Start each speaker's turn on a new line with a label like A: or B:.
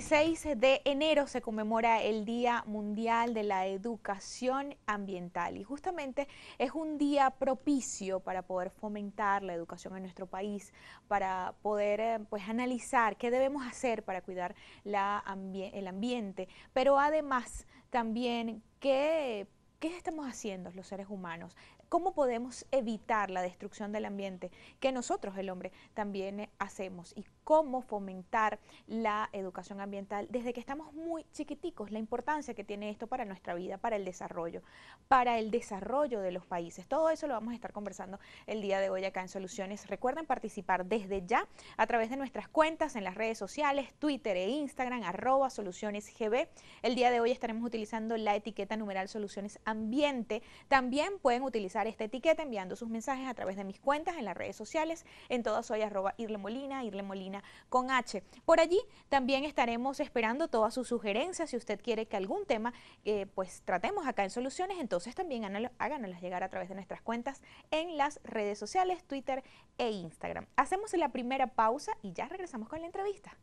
A: 26 de enero se conmemora el Día Mundial de la Educación Ambiental y justamente es un día propicio para poder fomentar la educación en nuestro país, para poder eh, pues analizar qué debemos hacer para cuidar el ambiente, pero además también qué ¿Qué estamos haciendo los seres humanos? ¿Cómo podemos evitar la destrucción del ambiente que nosotros, el hombre, también eh, hacemos? ¿Y cómo fomentar la educación ambiental desde que estamos muy chiquiticos? La importancia que tiene esto para nuestra vida, para el desarrollo, para el desarrollo de los países. Todo eso lo vamos a estar conversando el día de hoy acá en Soluciones. Recuerden participar desde ya a través de nuestras cuentas en las redes sociales, Twitter e Instagram, arroba gb. El día de hoy estaremos utilizando la etiqueta numeral soluciones ambientales ambiente. También pueden utilizar esta etiqueta enviando sus mensajes a través de mis cuentas en las redes sociales. En todas soy arroba Irle Molina, con H. Por allí también estaremos esperando todas sus sugerencias. Si usted quiere que algún tema eh, pues tratemos acá en Soluciones, entonces también háganoslas llegar a través de nuestras cuentas en las redes sociales, Twitter e Instagram. Hacemos la primera pausa y ya regresamos con la entrevista.